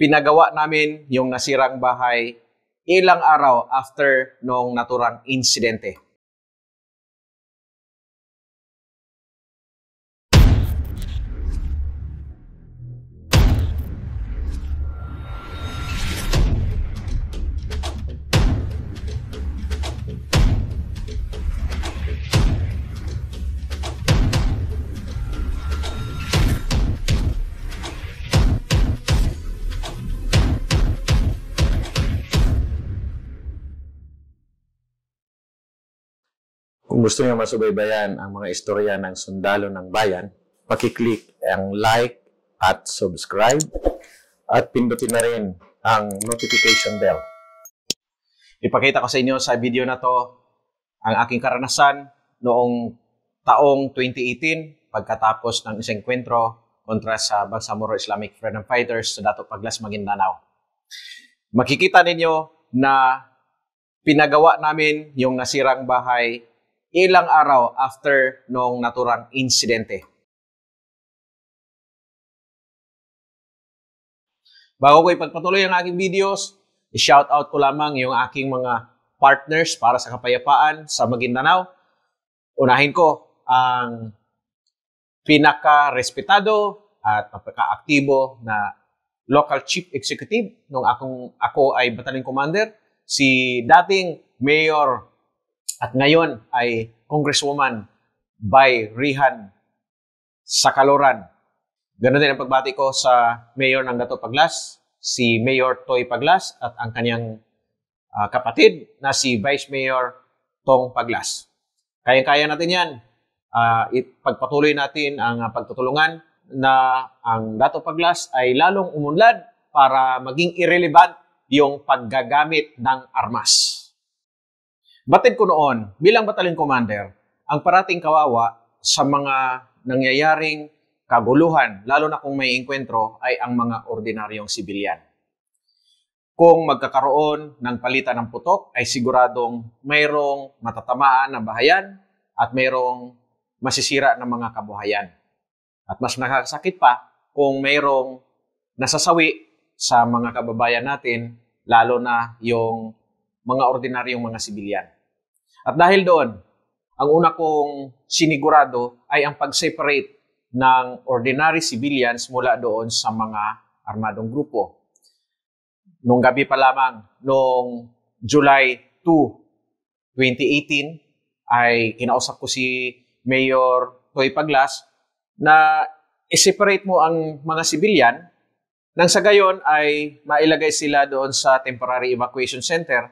pinagawa namin yung nasirang bahay ilang araw after nung naturang insidente. Kung gusto niyo masubaybayan ang mga istorya ng sundalo ng bayan, pakiclick ang like at subscribe at pindutin na rin ang notification bell. Ipakita ko sa inyo sa video na to ang aking karanasan noong taong 2018 pagkatapos ng isang kwentro kontra sa Bangsamoro Islamic Freedom Fighters sa Dato Paglas, Maguindanao. Makikita ninyo na pinagawa namin yung nasirang bahay ilang araw after nung naturang insidente. Bago ko ipagpatuloy ang aking videos, i shout out ko lamang yung aking mga partners para sa kapayapaan sa Maguindanao. Unahin ko ang pinaka-respetado at napaka-aktibo na local chief executive nung akong, ako ay battalion commander, si dating Mayor at ngayon ay Congresswoman by Rihan Sakaloran. Ganun din ang pagbati ko sa Mayor ng Dato Paglas, si Mayor Toy Paglas at ang kanyang uh, kapatid na si Vice Mayor Tong Paglas. Kaya-kaya natin yan. Uh, it, pagpatuloy natin ang ah, pagtutulungan na ang Dato Paglas ay lalong umunlad para maging irrelevant yung paggagamit ng armas. Batid ko noon bilang batalyon commander ang parating kawawa sa mga nangyayaring kaguluhan, lalo na kung may engkwentro, ay ang mga ordinaryong sibilyan. Kung magkakaroon ng palitan ng putok, ay siguradong mayroong matatamaan na bahayan at mayroong masisira ng mga kabuhayan. At mas nakakasakit pa kung mayroong nasasawi sa mga kababayan natin, lalo na yung mga ordinaryong mga sibilyan. At dahil doon, ang una kong sinigurado ay ang pag-separate ng ordinary civilians mula doon sa mga armadong grupo. Nung gabi pa lamang, noong July 2, 2018, ay kinausap ko si Mayor Toy Paglas na i-separate mo ang mga civilian nang sa gayon ay mailagay sila doon sa temporary evacuation center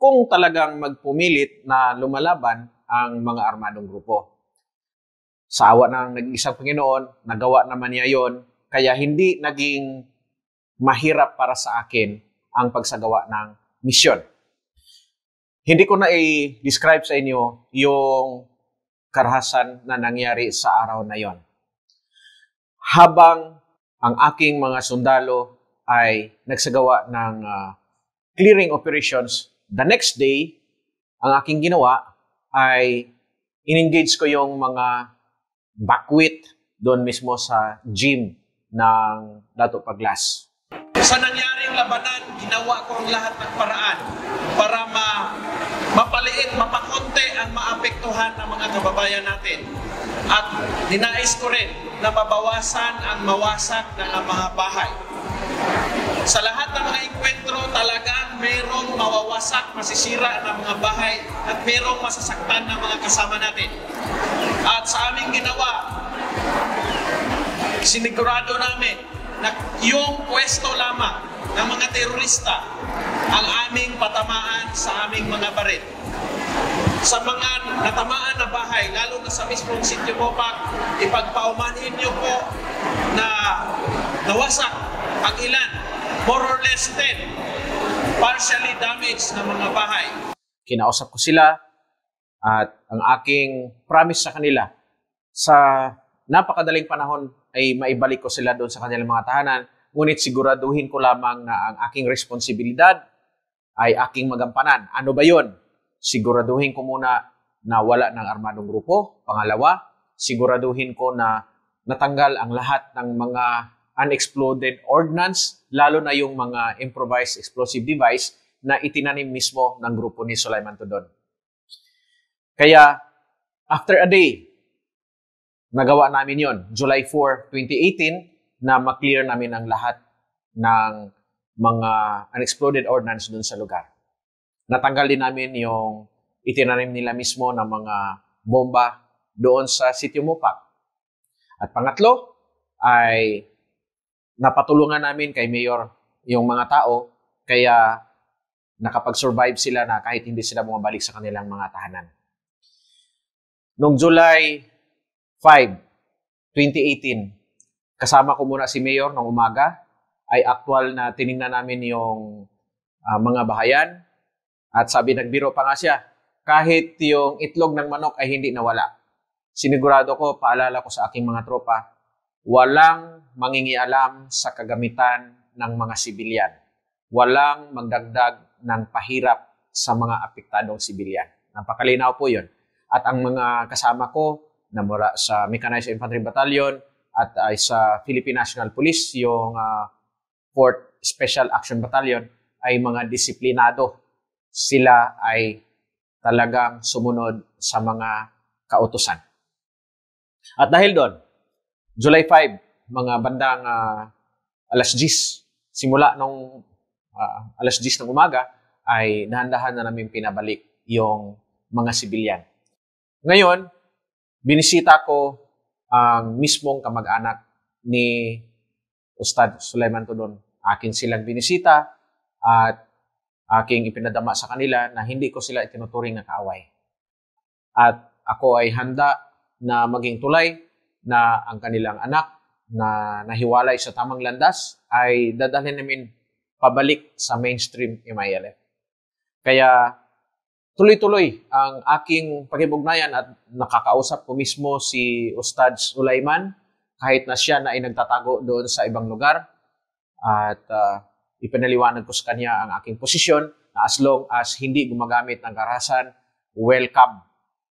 kung talagang magpumilit na lumalaban ang mga armadong grupo. Sa awa ng nag-iisang Panginoon, nagawa naman niya yon, kaya hindi naging mahirap para sa akin ang pagsagawa ng misyon. Hindi ko na i-describe sa inyo yung karahasan na nangyari sa araw na yon. Habang ang aking mga sundalo ay nagsagawa ng uh, clearing operations the next day, ang aking ginawa ay in-engage ko yung mga backwit doon mismo sa gym ng Dato Paglas. Sa nangyaring labanan, ginawa ko ang lahat ng paraan para ma mapaliit, mapakunti ang maapektuhan ng mga kababayan natin. At dinais ko rin na mabawasan ang mawasak ng mga bahay. Sa lahat ng mga inkwentro, talagang merong mawawasak, masisira ng mga bahay at merong masasaktan ng mga kasama natin. At sa aming ginawa, sinigurado namin na yung pwesto lamang ng mga terorista ang aming patamaan sa aming mga baril. Sa mga natamaan na bahay, lalo na sa mismong sityo Bopac, ipagpaumanhin niyo po na nawasak ang ilan, more or less 10 partially damaged na mga bahay. Kinausap ko sila at ang aking promise sa kanila sa napakadaling panahon ay maibalik ko sila doon sa kanilang mga tahanan. Ngunit siguraduhin ko lamang na ang aking responsibilidad ay aking magampanan. Ano ba yon? Siguraduhin ko muna na wala ng armadong grupo. Pangalawa, siguraduhin ko na natanggal ang lahat ng mga unexploded ordnance, lalo na yung mga improvised explosive device na itinanim mismo ng grupo ni Sulaiman Tudon. Kaya, after a day, nagawa namin yon July 4, 2018, na maklear namin ang lahat ng mga unexploded ordnance dun sa lugar. Natanggal din namin yung itinanim nila mismo ng mga bomba doon sa sitio Mupak. At pangatlo ay napatulungan namin kay Mayor yung mga tao, kaya nakapag-survive sila na kahit hindi sila bumabalik sa kanilang mga tahanan. Noong July 5, 2018, kasama ko muna si Mayor ng umaga, ay aktwal na tiningnan namin yung uh, mga bahayan at sabi nagbiro pa nga siya, kahit yung itlog ng manok ay hindi nawala. Sinigurado ko, paalala ko sa aking mga tropa, Walang mangingialam sa kagamitan ng mga sibilyan. Walang magdagdag ng pahirap sa mga apektadong sibilyan. Napakalinaw po yun. At ang mga kasama ko na mula sa Mechanized Infantry Battalion at ay ah, sa Philippine National Police, yung uh, ah, 4 Special Action Battalion, ay mga disiplinado. Sila ay talagang sumunod sa mga kautosan. At dahil doon, July 5, mga bandang uh, alas 10, simula nung uh, alas 10 ng umaga, ay dahan-dahan na namin pinabalik yung mga sibilyan. Ngayon, binisita ko ang mismong kamag-anak ni Ustad Suleiman Tudon. Akin silang binisita at aking ipinadama sa kanila na hindi ko sila itinuturing na kaaway. At ako ay handa na maging tulay na ang kanilang anak na nahiwalay sa tamang landas ay dadalhin namin pabalik sa mainstream MILF. Kaya tuloy-tuloy ang aking pakibugnayan at nakakausap ko mismo si Ustad Sulaiman kahit na siya na ay nagtatago doon sa ibang lugar at uh, ipinaliwanag ko sa kanya ang aking posisyon na as long as hindi gumagamit ng karahasan, welcome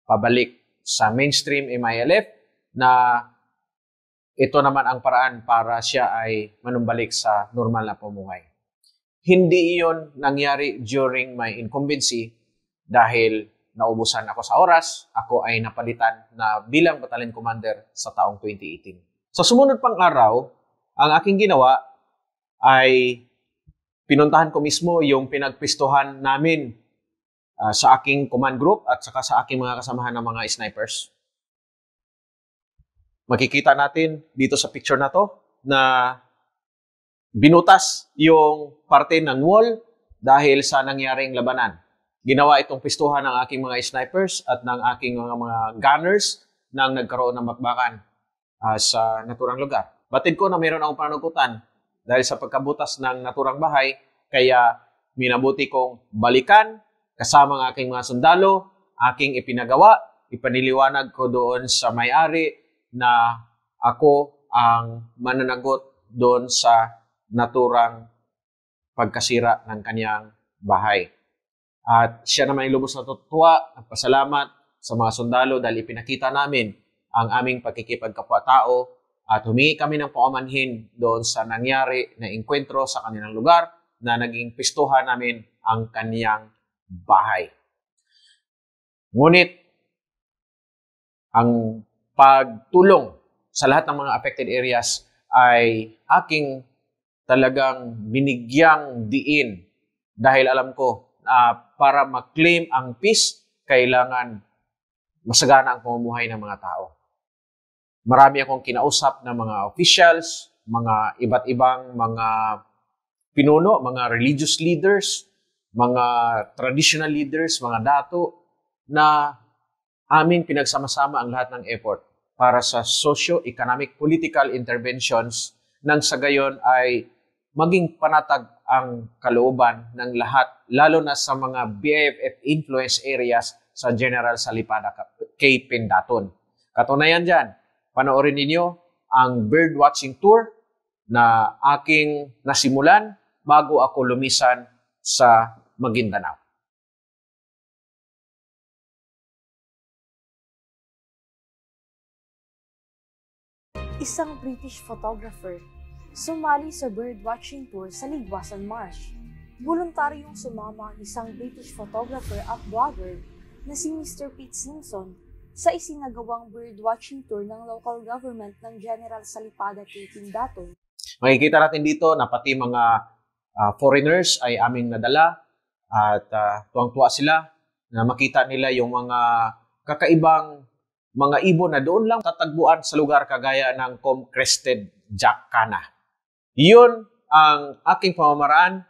pabalik sa mainstream MILF na ito naman ang paraan para siya ay manumbalik sa normal na pumuhay. Hindi iyon nangyari during my incumbency dahil naubusan ako sa oras, ako ay napalitan na bilang battalion commander sa taong 2018. Sa sumunod pang araw, ang aking ginawa ay pinuntahan ko mismo yung pinagpistuhan namin uh, sa aking command group at saka sa aking mga kasamahan ng mga snipers makikita natin dito sa picture na to na binutas yung parte ng wall dahil sa nangyaring labanan. Ginawa itong pistuhan ng aking mga snipers at ng aking mga, mga gunners nang nagkaroon ng bakbakan uh, sa naturang lugar. Batid ko na mayroon akong pananagutan dahil sa pagkabutas ng naturang bahay, kaya minabuti kong balikan kasama ang aking mga sundalo, aking ipinagawa, ipaniliwanag ko doon sa may-ari na ako ang mananagot doon sa naturang pagkasira ng kanyang bahay. At siya naman ay lubos na tutuwa at pasalamat sa mga sundalo dahil ipinakita namin ang aming pagkikipagkapwa-tao at humingi kami ng paumanhin doon sa nangyari na inkwentro sa kanilang lugar na naging pistuhan namin ang kaniyang bahay. Ngunit, ang pagtulong sa lahat ng mga affected areas ay aking talagang binigyang diin dahil alam ko na uh, para ma-claim ang peace, kailangan masagana ang pamumuhay ng mga tao. Marami akong kinausap ng mga officials, mga iba't ibang mga pinuno, mga religious leaders, mga traditional leaders, mga dato, na aming pinagsama-sama ang lahat ng effort para sa socio-economic political interventions nang sa gayon ay maging panatag ang kalooban ng lahat, lalo na sa mga BIFF influence areas sa General Salipada kay Pendaton. Katunayan dyan, panoorin ninyo ang bird watching tour na aking nasimulan bago ako lumisan sa Maguindanao. isang British photographer, sumali sa bird watching tour sa Ligwasan Marsh. Voluntaryong sumama ang isang British photographer at blogger na si Mr. Pete Simpson sa isinagawang watching tour ng local government ng General Salipada Tating Datong. Makikita natin dito na pati mga uh, foreigners ay aming nadala at uh, tuwang-tuwa sila na makita nila yung mga kakaibang mga ibon na doon lang tatagbuan sa lugar kagaya ng comcrested jacana. Iyon ang aking pamamaraan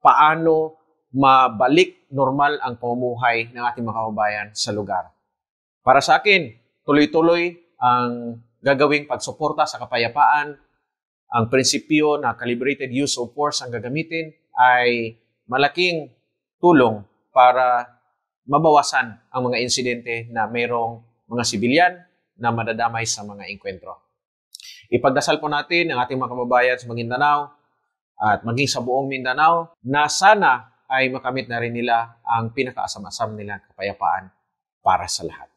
paano mabalik normal ang pamumuhay ng ating mga kababayan sa lugar. Para sa akin, tuloy-tuloy ang gagawing pagsuporta sa kapayapaan, ang prinsipyo na calibrated use of force ang gagamitin ay malaking tulong para mabawasan ang mga insidente na mayroong mga sibilyan na madadamay sa mga engkwentro. Ipagdasal po natin ang ating mga kababayan sa Mindanao at maging sa buong Mindanao na sana ay makamit na rin nila ang pinakaasam-asam nilang kapayapaan para sa lahat.